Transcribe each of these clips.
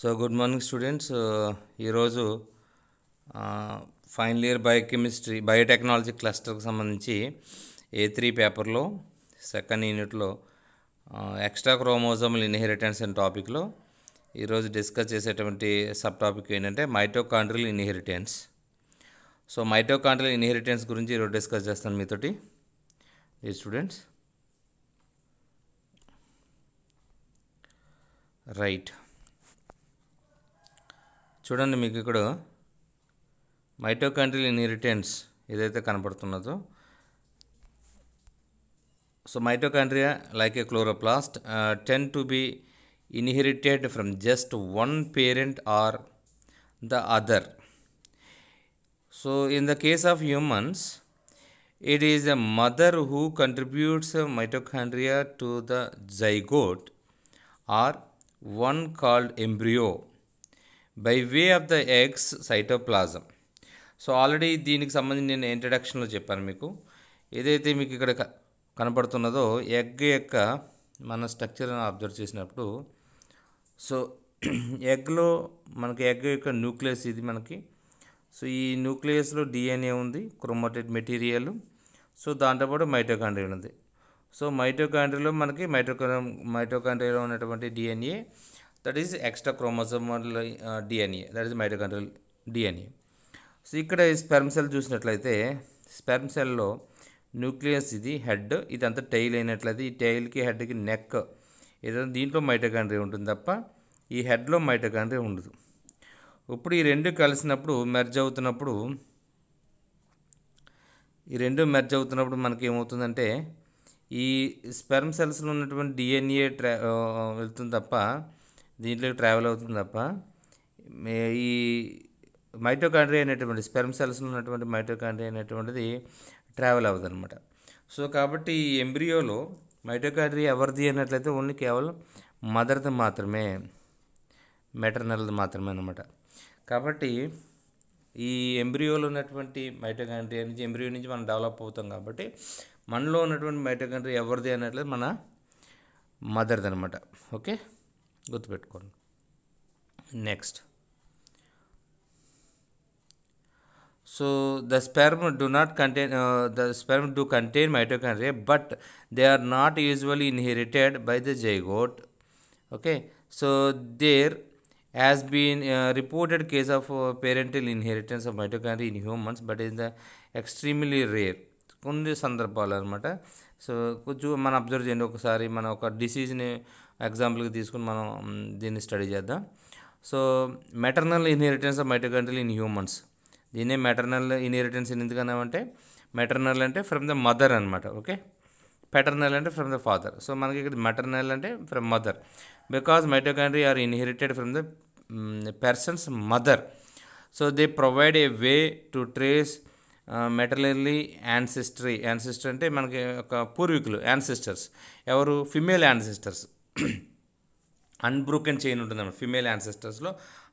so good morning students ఈరోజు final year biochemistry biotechnology క్లస్టర్కి సంబంధించి ఏ త్రీ పేపర్లో సెకండ్ యూనిట్లో ఎక్స్ట్రా క్రోమోజోమల్ ఇన్హెరిటెన్స్ అనే టాపిక్లో ఈరోజు డిస్కస్ చేసేటువంటి సబ్ టాపిక్ ఏంటంటే mitochondrial inheritance so mitochondrial inheritance గురించి ఈరోజు డిస్కస్ చేస్తాను మీతోటి ఈ స్టూడెంట్స్ రైట్ చూడండి మీకు ఇక్కడ మైటోకాండ్రియల్ ఇన్హెరిటెన్స్ ఏదైతే కనపడుతున్నదో so mitochondria like a chloroplast tend to be inherited from just one parent or the other so in the case of humans it is the mother who contributes mitochondria to the zygote or one called embryo by way of the egg's cytoplasm so already దీనికి సంబంధించి నేను ఇంట్రడక్షన్లో చెప్పాను మీకు ఏదైతే మీకు ఇక్కడ కనపడుతున్నదో egg యొక్క మన స్ట్రక్చర్ అబ్జర్వ్ చేసినప్పుడు సో ఎగ్లో మనకి ఎగ్ యొక్క న్యూక్లియస్ ఇది మనకి సో ఈ న్యూక్లియస్లో డిఎన్ఏ ఉంది క్రోమోటెడ్ మెటీరియల్ సో దాంతోపాటు మైటోకాండ్రియా ఉంది సో మైటోకాండ్రియాలో మనకి మైటోకా మైటోకాండ్రియాలో ఉన్నటువంటి DNA that is extra chromosomal DNA that is mitochondrial DNA so ఇక్కడ స్పెర్మ్ సెల్ చూసినట్లయితే స్పెర్మ్ సెల్లో న్యూక్లియస్ ఇది హెడ్ ఇదంతా టైల్ అయినట్లయితే ఈ టైల్కి హెడ్కి నెక్ ఏదైనా దీంట్లో మైటోకాండ్రి ఉంటుంది తప్ప ఈ హెడ్లో మైటోకాండ్రి ఉండదు ఇప్పుడు ఈ రెండు కలిసినప్పుడు మెర్జ్ అవుతున్నప్పుడు ఈ రెండు మెర్జ్ అవుతున్నప్పుడు మనకి ఏమవుతుందంటే ఈ స్పెర్మ్ సెల్స్లో ఉన్నటువంటి డిఎన్ఏ ట్రా uh, వెళ్తుంది తప్ప దీంట్లో ట్రావెల్ అవుతుంది తప్ప ఈ మైటోకాండ్రి అనేటువంటి స్పెర్మ్ సెల్స్లో ఉన్నటువంటి మైటోకాండ్రి అనేటువంటిది ట్రావెల్ అవ్వదు అనమాట సో కాబట్టి ఈ ఎంబ్రియోలో మైటోకాండ్రి ఎవరిది అన్నట్లయితే ఓన్లీ కేవలం మదర్ది మాత్రమే మెటర్నల్ది మాత్రమే అనమాట కాబట్టి ఈ ఎంబ్రియోలో ఉన్నటువంటి మైటోకాండ్రి నుంచి ఎంబ్రియో నుంచి మనం డెవలప్ అవుతాం కాబట్టి మనలో ఉన్నటువంటి మైటోకాండ్రి ఎవరిది అన్నట్లయితే మన మదర్ది అనమాట ఓకే గుత పెట్టుకోండి next so the sperm do not contain the sperm do contain mitochondria but they are not usually inherited by the zygote okay so there has been reported case of paternal inheritance of mitochondria in humans but it's the extremely rare కొంద సందర్భాల్లో అన్నమాట so కొంచెం మనం observe చేద్దాం ఒకసారి మన ఒక decision ఎగ్జాంపుల్కి తీసుకుని మనం దీన్ని స్టడీ చేద్దాం so maternal inheritance of mitochondrial in humans దీన్నే మెటర్నల్ ఇన్హెరిటెన్స్ ఎందుకన్నామంటే మెటర్నల్ అంటే ఫ్రమ్ ద మదర్ అనమాట ఓకే పెటర్నల్ అంటే ఫ్రమ్ ద ఫాదర్ సో మనకి ఇక్కడ మెటర్నల్ అంటే from mother because mitochondria are inherited from the person's mother so they provide a way to trace maternally ancestry ancestor అంటే మనకి ఒక పూర్వీకులు యాన్సిస్టర్స్ ఎవరు ఫిమేల్ యాన్సిస్టర్స్ అన్బ్రోకెన్ చైన్ ఉంటుంది ఉంటుందన్నమాట ఫిమేల్ యాన్సెస్టర్స్లో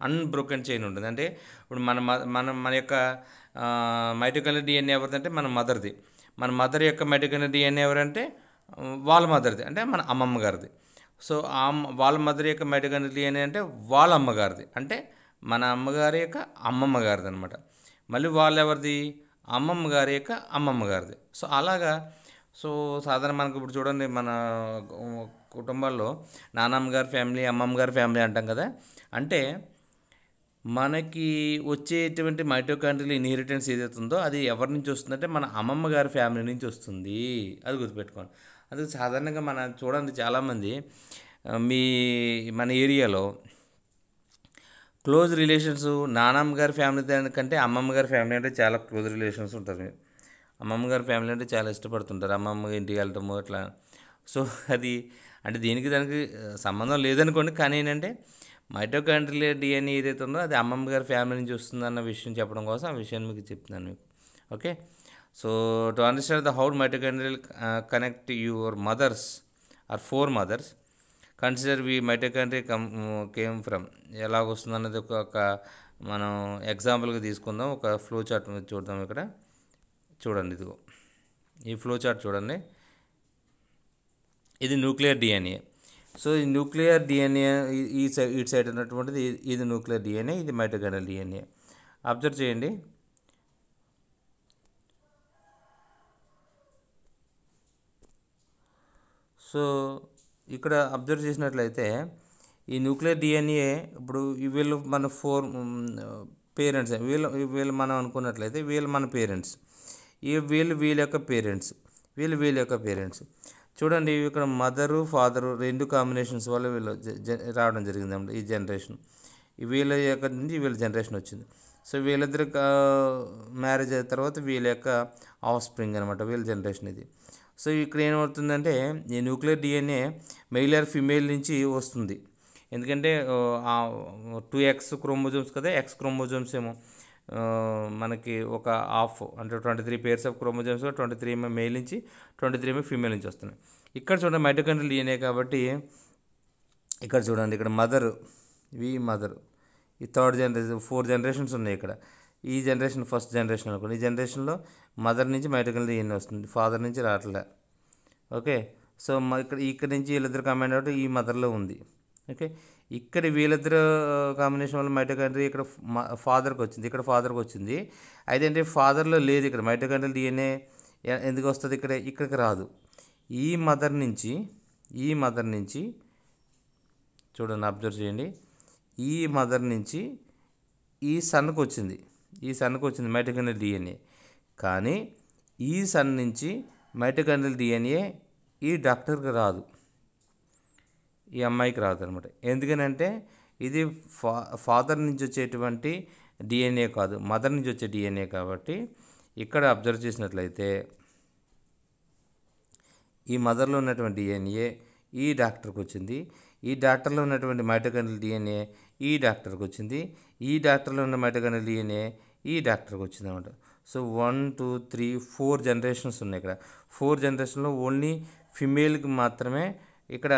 అన్బ్రోకెన్ చైన్ ఉంటుంది అంటే ఇప్పుడు మన మన మన యొక్క మైటోకల్ డిఎన్ఏ ఎవరిదంటే మన మదర్ది మన మదర్ యొక్క మైటోకల్ డిఎన్ఏ ఎవరంటే వాళ్ళ మదర్ది అంటే మన అమ్మమ్మ గారిది సో ఆ వాళ్ళ మదర్ యొక్క మైటోకల్ డిఎన్ఏ అంటే వాళ్ళ అమ్మగారిది అంటే మన అమ్మగారి యొక్క అమ్మమ్మ గారిది అనమాట మళ్ళీ వాళ్ళు ఎవరిది అమ్మమ్మ గారి యొక్క అమ్మమ్మ గారిది సో అలాగా సో సాధారణ మనకు ఇప్పుడు చూడండి మన కుటుంబాల్లో నానమ్మగారి ఫ్యామిలీ అమ్మమ్మ గారి ఫ్యామిలీ అంటాం కదా అంటే మనకి వచ్చేటువంటి మైటోకాండ్రియల్ ఇన్హెరిటెన్స్ ఏదైతే ఉందో అది ఎవరి నుంచి వస్తుందంటే మన అమ్మమ్మ గారి ఫ్యామిలీ నుంచి వస్తుంది అది గుర్తుపెట్టుకోండి అది సాధారణంగా మన చూడండి చాలామంది మీ మన ఏరియాలో క్లోజ్ రిలేషన్స్ నానమ్మ గారి ఫ్యామిలీ కంటే అమ్మమ్మ గారి ఫ్యామిలీ అంటే చాలా క్లోజ్ రిలేషన్స్ ఉంటారు అమ్మమ్మ గారి ఫ్యామిలీ అంటే చాలా ఇష్టపడుతుంటారు అమ్మమ్మ ఇంటికి వెళ్ళటము అట్లా సో అది అంటే దీనికి దానికి సంబంధం లేదనుకోండి కానీ ఏంటంటే మైటోకాండ్రియా డిఎన్ఏ ఏదైతే ఉందో అది అమ్మమ్మ గారి ఫ్యామిలీ నుంచి వస్తుందన్న విషయం చెప్పడం కోసం ఆ విషయాన్ని మీకు చెప్తున్నాను మీకు okay so to understand the how mitochondrial connect your mothers or four mothers consider we country come came from ఎలాగొస్తుందన్నది ఒక ఒక మనం ఎగ్జాంపుల్గా తీసుకుందాం ఒక ఫ్లో చార్ట్ చూద్దాం ఇక్కడ చూడండి ఇదిగో ఈ ఫ్లో చార్ట్ చూడండి ఇది న్యూక్లియర్ డిఎన్ఏ సో ఈ న్యూక్లియర్ డిఎన్ఏ ఈ సైడ్ ఇటు సైడ్ ఉన్నటువంటిది ఇది న్యూక్లియర్ డిఎన్ఏ ఇది మైటోకాండ్రియల్ డిఎన్ఏ అబ్జర్వ్ చేయండి సో ఇక్కడ అబ్జర్వ్ చేసినట్లయితే ఈ న్యూక్లియర్ డిఎన్ఏ ఇప్పుడు వీళ్ళు మన ఫోర్ పేరెంట్స్ వీళ్ళు వీళ్ళు మనం అనుకున్నట్లయితే వీళ్ళు మన పేరెంట్స్ ఈ వీళ్ళు వీళ్ళ యొక్క పేరెంట్స్ వీళ్ళు వీళ్ళ యొక్క పేరెంట్స్ చూడండి ఇక్కడ మదరు ఫాదరు రెండు కాంబినేషన్స్ వల్ల వీళ్ళు రావడం జరిగింది అన్నమాట ఈ జనరేషన్ వీళ్ళ యొక్క నుంచి వీళ్ళ జనరేషన్ వచ్చింది సో వీళ్ళిద్దరు మ్యారేజ్ అయిన తర్వాత వీళ్ళ యొక్క ఆఫ్ స్ప్రింగ్ అనమాట వీళ్ళ జనరేషన్ ఇది సో ఇక్కడ ఏమవుతుందంటే ఈ nuclear DNA male or female నుంచి వస్తుంది ఎందుకంటే టూ ఎక్స్ క్రోమోజోమ్స్ కదా ఎక్స్ క్రోమోజోమ్స్ ఏమో మనకి ఒక హాఫ్ అంటే twenty three pairs of chromosomes twenty three ఎంఏ మేల్ నుంచి ట్వంటీ త్రీ ఎంఏ ఫీమేల్ నుంచి వస్తున్నాయి ఇక్కడ చూడండి మైటోకాండ్రియల్ డిఎన్ఏ కాబట్టి ఇక్కడ చూడండి ఇక్కడ మదర్ వి మదర్ ఈ థర్డ్ జనరేషన్ ఫోర్ జనరేషన్స్ ఉన్నాయి ఇక్కడ ఈ జనరేషన్ ఫస్ట్ జనరేషన్ అనుకోండి ఈ జనరేషన్లో మదర్ నుంచి మైటోకాండ్రియల్ డిఎన్ఏ వస్తుంది ఫాదర్ నుంచి రావట్లే ఓకే సో ఇక్కడ ఇక్కడ నుంచి వీళ్ళిద్దరు కమాండ్ కాబట్టి ఈ మదర్లో ఉంది ఓకే ఇక్కడ వీళ్ళిద్దరు కాంబినేషన్ వల్ల మైటోకాండ్రియా ఇక్కడ ఫాదర్కి వచ్చింది ఇక్కడ ఫాదర్కి వచ్చింది అయితే అంటే ఫాదర్లో లేదు ఇక్కడ మైటోకాండ్రియల్ డిఎన్ఏ ఎందుకు వస్తుంది ఇక్కడ ఇక్కడికి రాదు ఈ మదర్ నుంచి ఈ మదర్ నుంచి చూడండి అబ్జర్వ్ చేయండి ఈ మదర్ నుంచి ఈ సన్కి వచ్చింది ఈ సన్కి వచ్చింది మైటోకాండ్రియల్ డిఎన్ఏ కానీ ఈ సన్ నుంచి మైటోకాండ్రియల్ డిఎన్ఏ ఈ డాక్టర్కి రాదు ఈ అమ్మాయికి అనమాట ఎందుకనంటే ఇది ఫా ఫాదర్ నుంచి వచ్చేటువంటి డిఎన్ఏ కాదు మదర్ నుంచి వచ్చే డిఎన్ఏ కాబట్టి ఇక్కడ అబ్జర్వ్ చేసినట్లయితే ఈ మదర్లో ఉన్నటువంటి డిఎన్ఏ ఈ డాక్టర్కి వచ్చింది ఈ డాక్టర్లో ఉన్నటువంటి మైటగనల్ డిఎన్ఏ ఈ డాక్టర్కి వచ్చింది ఈ డాక్టర్లో ఉన్న మైటగనల్ డిఎన్ఏ ఈ డాక్టర్కి వచ్చింది అనమాట so one two three four generations ఉన్నాయి ఇక్కడ ఫోర్ జనరేషన్లో ఓన్లీ ఫిమేల్కి మాత్రమే ఇక్కడ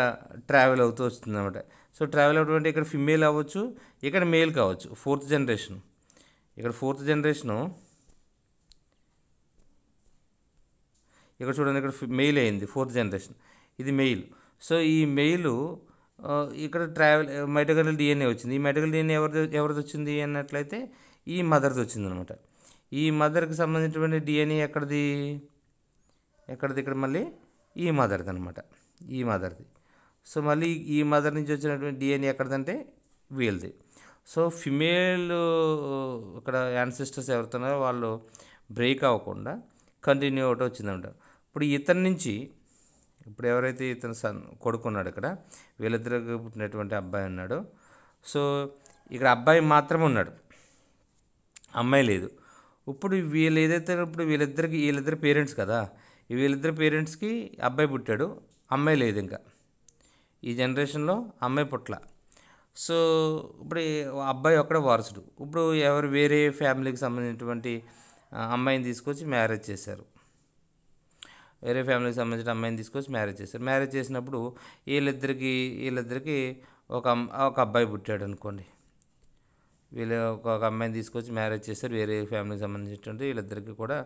ట్రావెల్ అవుతూ వస్తుంది అనమాట సో ట్రావెల్ అవటువంటి ఇక్కడ ఫిమేల్ అవ్వచ్చు ఇక్కడ మేల్ కావచ్చు ఫోర్త్ జనరేషన్ ఇక్కడ ఫోర్త్ జనరేషను ఇక్కడ చూడండి ఇక్కడ మెయిల్ అయింది ఫోర్త్ జనరేషన్ ఇది మెయిల్ సో ఈ మెయిల్ ఇక్కడ ట్రావెల్ మెటగల్ డిఎన్ఏ వచ్చింది ఈ మెటగల్ డిఎన్ఏ ఎవరిది ఎవరిది వచ్చింది అన్నట్లయితే ఈ మదర్ది వచ్చింది అనమాట ఈ మదర్కి సంబంధించినటువంటి డిఎన్ఏ ఎక్కడిది ఎక్కడిది ఇక్కడ మళ్ళీ ఈ మదర్ది అనమాట ఈ మదర్ది సో మళ్ళీ ఈ మదర్ నుంచి వచ్చినటువంటి డిఎన్ఏ ఎక్కడదంటే వీళ్ళది సో ఫిమేల్ ఇక్కడ యాన్సిస్టర్స్ ఎవరుతున్నారో వాళ్ళు బ్రేక్ అవ్వకుండా కంటిన్యూ అవటం వచ్చిందంట ఇప్పుడు ఇతని నుంచి ఇప్పుడు ఎవరైతే ఇతను సన్ కొడుకున్నాడు ఇక్కడ వీళ్ళిద్దరికి పుట్టినటువంటి అబ్బాయి ఉన్నాడు సో ఇక్కడ అబ్బాయి మాత్రమే ఉన్నాడు అమ్మాయి లేదు ఇప్పుడు వీళ్ళు ఏదైతే ఇప్పుడు వీళ్ళిద్దరికి వీళ్ళిద్దరు పేరెంట్స్ కదా వీళ్ళిద్దరు పేరెంట్స్కి అబ్బాయి పుట్టాడు అమ్మాయి లేదు ఇంకా ఈ జనరేషన్లో అమ్మాయి పుట్ల సో ఇప్పుడు అబ్బాయి ఒక్కడే వారసుడు ఇప్పుడు ఎవరు వేరే ఫ్యామిలీకి సంబంధించినటువంటి అమ్మాయిని తీసుకొచ్చి మ్యారేజ్ చేశారు వేరే ఫ్యామిలీకి సంబంధించిన అమ్మాయిని తీసుకొచ్చి మ్యారేజ్ చేశారు మ్యారేజ్ చేసినప్పుడు వీళ్ళిద్దరికి వీళ్ళిద్దరికి ఒక ఒక అబ్బాయి పుట్టాడు అనుకోండి వీళ్ళు ఒక అమ్మాయిని తీసుకొచ్చి మ్యారేజ్ చేశారు వేరే ఫ్యామిలీకి సంబంధించినటువంటి వీళ్ళిద్దరికి కూడా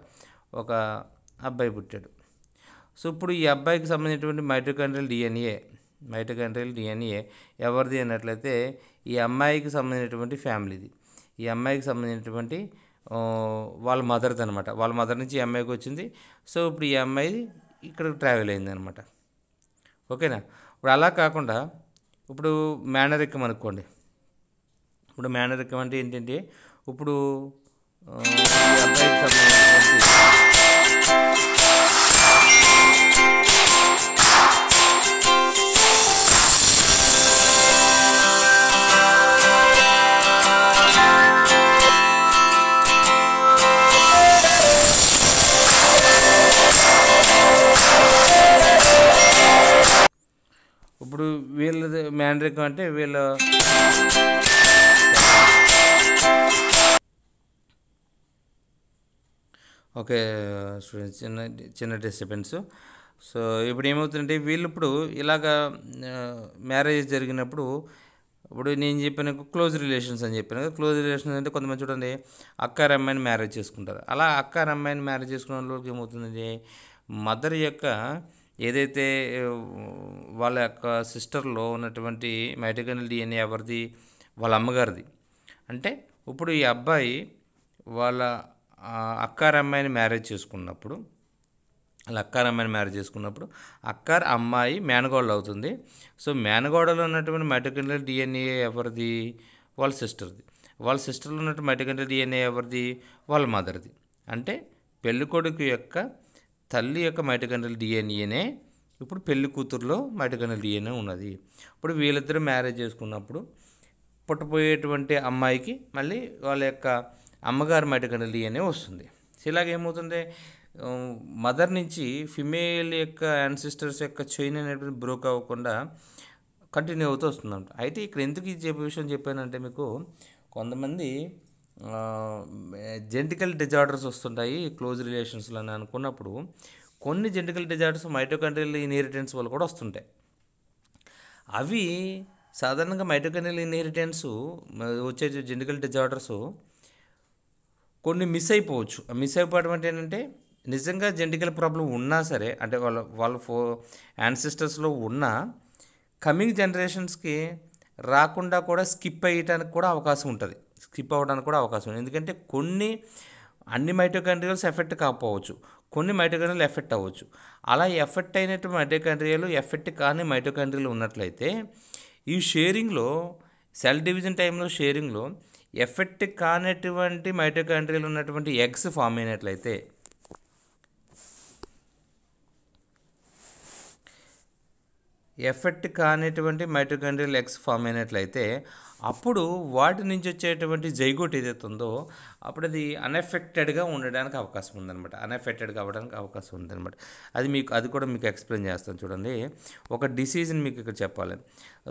ఒక అబ్బాయి పుట్టాడు సో ఇప్పుడు ఈ అబ్బాయికి సంబంధించినటువంటి మైటోకాండ్రియల్ డిఎన్ఏ మైటోకాండ్రియల్ డిఎన్ఏ ఎవరిది అన్నట్లయితే ఈ అమ్మాయికి సంబంధించినటువంటి ఫ్యామిలీది ఈ అమ్మాయికి సంబంధించినటువంటి వాళ్ళ మదర్ది అనమాట వాళ్ళ మదర్ నుంచి ఈ అమ్మాయికి వచ్చింది సో ఇప్పుడు ఈ అమ్మాయి ఇక్కడ ట్రావెల్ అయింది అనమాట ఓకేనా ఇప్పుడు అలా కాకుండా ఇప్పుడు ఎక్కం అనుకోండి ఇప్పుడు ఎక్కం అంటే ఏంటంటే ఇప్పుడు ఈ సంబంధించినటువంటి వీళ్ళది మేనరికం అంటే వీళ్ళు ఓకే స్టూడెంట్స్ చిన్న చిన్న డిస్టర్బెన్స్ సో ఇప్పుడు ఏమవుతుందంటే వీళ్ళు ఇప్పుడు ఇలాగ మ్యారేజ్ జరిగినప్పుడు ఇప్పుడు నేను చెప్పిన క్లోజ్ రిలేషన్స్ అని చెప్పాను కదా క్లోజ్ రిలేషన్స్ అంటే కొంతమంది చూడండి అక్క అమ్మాయిని మ్యారేజ్ చేసుకుంటారు అలా అక్క అమ్మాయిని మ్యారేజ్ చేసుకున్న వాళ్ళకి ఏమవుతుందంటే మదర్ యొక్క ఏదైతే వాళ్ళ యొక్క సిస్టర్లో ఉన్నటువంటి మైటోకనల్ డిఎన్ఏ ఎవరిది వాళ్ళ అమ్మగారిది అంటే ఇప్పుడు ఈ అబ్బాయి వాళ్ళ అక్కారు అమ్మాయిని మ్యారేజ్ చేసుకున్నప్పుడు వాళ్ళ అక్కారు అమ్మాయిని మ్యారేజ్ చేసుకున్నప్పుడు అక్కారు అమ్మాయి మేనగోడలు అవుతుంది సో మేనగోడలో ఉన్నటువంటి మైటోకనల్ డిఎన్ఏ ఎవరిది వాళ్ళ సిస్టర్ది వాళ్ళ సిస్టర్లో ఉన్నటువంటి మైటోకనల్ డిఎన్ఏ ఎవరిది వాళ్ళ మదర్ది అంటే పెళ్ళికొడుకు యొక్క తల్లి యొక్క మైటోకాండ్రియల్ డిఎన్ఏనే ఇప్పుడు పెళ్లి కూతురులో మైటోకాండ్రియల్ డిఎన్ఏ ఉన్నది ఇప్పుడు వీళ్ళిద్దరూ మ్యారేజ్ చేసుకున్నప్పుడు పుట్టపోయేటువంటి అమ్మాయికి మళ్ళీ వాళ్ళ యొక్క అమ్మగారి మైటోకాండ్రియల్ డిఎన్ఏ వస్తుంది ఇలాగేమవుతుంది మదర్ నుంచి ఫిమేల్ యొక్క యాన్సిస్టర్స్ యొక్క చైన్ అనేటువంటి బ్రోక్ అవ్వకుండా కంటిన్యూ అవుతూ వస్తుందంట అయితే ఇక్కడ ఎందుకు ఈ విషయం చెప్పానంటే మీకు కొంతమంది జెంటికల్ డిజార్డర్స్ వస్తుంటాయి క్లోజ్ రిలేషన్స్లో అని అనుకున్నప్పుడు కొన్ని జెంటికల్ డిజార్డర్స్ మైటోకాండ్రియల్ ఇన్హెరిటెన్స్ వల్ల కూడా వస్తుంటాయి అవి సాధారణంగా మైటోకాండ్రియల్ ఇన్హెరిటెన్స్ వచ్చే జెంటికల్ డిజార్డర్స్ కొన్ని మిస్ అయిపోవచ్చు మిస్ అయిపోవడం అంటే ఏంటంటే నిజంగా జెంటికల్ ప్రాబ్లం ఉన్నా సరే అంటే వాళ్ళ వాళ్ళ ఫో యాన్సిస్టర్స్లో ఉన్నా కమింగ్ జనరేషన్స్కి రాకుండా కూడా స్కిప్ అయ్యటానికి కూడా అవకాశం ఉంటుంది స్కిప్ అవ్వడానికి కూడా అవకాశం ఉంది ఎందుకంటే కొన్ని అన్ని మైటోకాండ్రియాల్స్ ఎఫెక్ట్ కాకపోవచ్చు కొన్ని మైటోకాండ్రియాలు ఎఫెక్ట్ అవ్వచ్చు అలా ఎఫెక్ట్ అయినట్టు మైటోకాండ్రియాలు ఎఫెక్ట్ కాని మైటోకాండ్రియాలు ఉన్నట్లయితే ఈ షేరింగ్లో సెల్ డివిజన్ టైంలో షేరింగ్లో ఎఫెక్ట్ కానటువంటి మైటోకాండ్రియాలు ఉన్నటువంటి ఎగ్స్ ఫామ్ అయినట్లయితే ఎఫెక్ట్ కానిటువంటి మైటోకాండ్రియల్ ఎక్స్ ఫామ్ అయినట్లయితే అప్పుడు వాటి నుంచి వచ్చేటువంటి జైగోట్ ఏదైతే ఉందో అప్పుడు అది అన్ఎఫెక్టెడ్గా ఉండడానికి అవకాశం ఉందన్నమాట అన్ఎఫెక్టెడ్ కావడానికి అవకాశం ఉందన్నమాట అది మీకు అది కూడా మీకు ఎక్స్ప్లెయిన్ చేస్తాను చూడండి ఒక డిసీజ్ని మీకు ఇక్కడ చెప్పాలి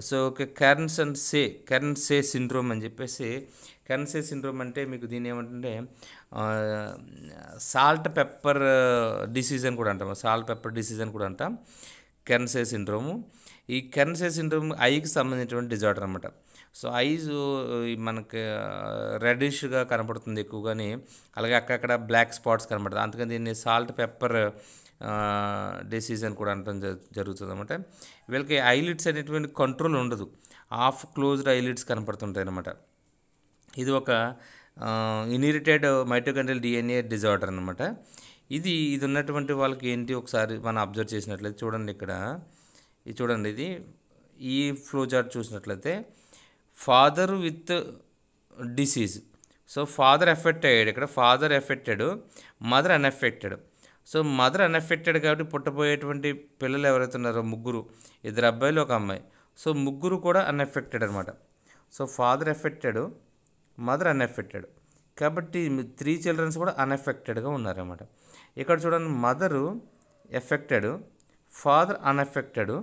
so Kearns and Sayre Kearn Sayre syndrome అని చెప్పేసి కెరన్ సే సిండ్రోమ్ అంటే మీకు దీని ఏమంటే సాల్ట్ పెప్పర్ డిసీజ్ అని కూడా అంటాం సాల్ట్ పెప్పర్ డిసీజ్ అని కూడా అంటాం కెన్సే సిండ్రోము ఈ కెన్సే సిండ్రోమ్ ఐకి సంబంధించినటువంటి డిజార్డర్ అనమాట సో ఐజ్ మనకి రెడిష్గా కనపడుతుంది ఎక్కువగానే అలాగే అక్కడక్కడ బ్లాక్ స్పాట్స్ కనపడుతుంది అందుకని దీన్ని సాల్ట్ పెప్పర్ డిసీజ్ అని కూడా అనడం జరుగుతుంది అనమాట వీళ్ళకి ఐలిడ్స్ అనేటువంటి కంట్రోల్ ఉండదు ఆఫ్ క్లోజ్డ్ ఐలిడ్స్ కనపడుతుంటాయి అనమాట ఇది ఒక ఇన్హెరిటెడ్ మైటోకండ్రియల్ డిఎన్ఏ డిజార్డర్ అనమాట ఇది ఇది ఉన్నటువంటి వాళ్ళకి ఏంటి ఒకసారి మనం అబ్జర్వ్ చేసినట్లయితే చూడండి ఇక్కడ ఇది చూడండి ఇది ఈ ఫ్లో చార్ట్ చూసినట్లయితే father with disease so father affect అయ్యాడు ఇక్కడ father affected mother unaffected so mother unaffected కాబట్టి పుట్టబోయేటువంటి పిల్లలు ఎవరైతే ఉన్నారో ముగ్గురు ఇద్దరు అబ్బాయిలు ఒక అమ్మాయి సో ముగ్గురు కూడా అన్ఎఫెక్టెడ్ అనమాట so father affected mother unaffected కాబట్టి త్రీ చిల్డ్రన్స్ కూడా అన్ఎఫెక్టెడ్గా ఉన్నారన్నమాట ఇక్కడ చూడండి mother affected father unaffected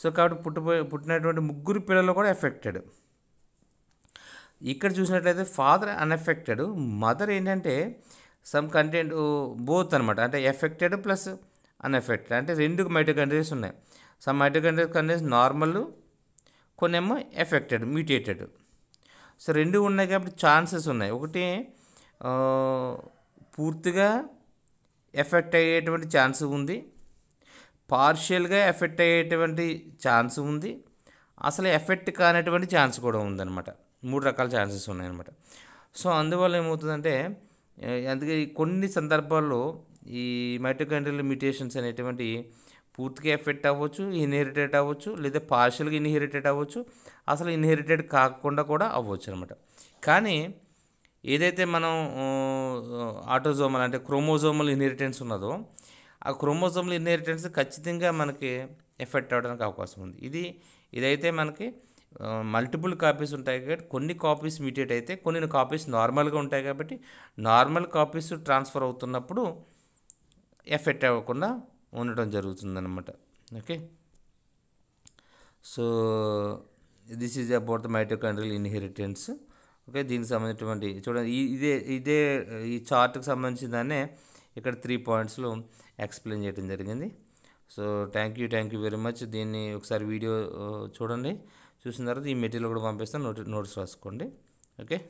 so కాబట్టి పుట్టిపోయి పుట్టినటువంటి ముగ్గురు పిల్లలు కూడా ఎఫెక్టెడ్ ఇక్కడ చూసినట్లయితే ఫాదర్ అన్ఎఫెక్టెడ్ మదర్ ఏంటంటే సమ్ కంటెంట్ బోత్ అనమాట అంటే ఎఫెక్టెడ్ ప్లస్ అన్ఎఫెక్టెడ్ అంటే రెండు మైటోకండ్రీస్ ఉన్నాయి సమ్ మైటోకండ్రీస్ కండ్రీస్ నార్మల్ కొన్నేమో ఎఫెక్టెడ్ మ్యూటేటెడ్ సో రెండు ఉన్నాయి కాబట్టి ఛాన్సెస్ ఉన్నాయి ఒకటి పూర్తిగా ఎఫెక్ట్ అయ్యేటువంటి ఛాన్స్ ఉంది పార్షియల్గా ఎఫెక్ట్ అయ్యేటువంటి ఛాన్స్ ఉంది అసలు ఎఫెక్ట్ కానటువంటి ఛాన్స్ కూడా ఉందన్నమాట మూడు రకాల ఛాన్సెస్ ఉన్నాయన్నమాట సో అందువల్ల ఏమవుతుందంటే అందుకే కొన్ని సందర్భాల్లో ఈ మైటోకాండ్రియల్ మ్యూటేషన్స్ అనేటువంటి పూర్తిగా ఎఫెక్ట్ అవ్వచ్చు ఇన్హెరిటెడ్ అవ్వచ్చు లేదా పార్షియల్గా ఇన్హెరిటెడ్ అవ్వచ్చు అసలు ఇన్హెరిటెడ్ కాకుండా కూడా అవ్వచ్చు అనమాట కానీ ఏదైతే మనం ఆటోజోమల్ అంటే క్రోమోజోమల్ ఇన్హెరిటెన్స్ ఉన్నదో ఆ క్రోమోజోమల్ ఇన్హెరిటెన్స్ ఖచ్చితంగా మనకి ఎఫెక్ట్ అవ్వడానికి అవకాశం ఉంది ఇది ఇదైతే మనకి మల్టిపుల్ కాపీస్ ఉంటాయి కాబట్టి కొన్ని కాపీస్ మ్యూటేట్ అయితే కొన్ని కాపీస్ నార్మల్గా ఉంటాయి కాబట్టి నార్మల్ కాపీస్ ట్రాన్స్ఫర్ అవుతున్నప్పుడు ఎఫెక్ట్ అవ్వకుండా ఉండటం జరుగుతుందన్నమాట okay so this is about the mitochondrial inheritance okay దీనికి సంబంధించినటువంటి చూడండి ఇదే ఇదే ఈ చార్ట్కి సంబంధించిన దాన్నే ఇక్కడ త్రీ పాయింట్స్లో ఎక్స్ప్లెయిన్ చేయడం జరిగింది so thank you thank you very much దీన్ని ఒకసారి వీడియో uh, చూడండి చూసిన తర్వాత ఈ మెటీరియల్ కూడా పంపిస్తాను నోటి నోట్స్ రాసుకోండి ఓకే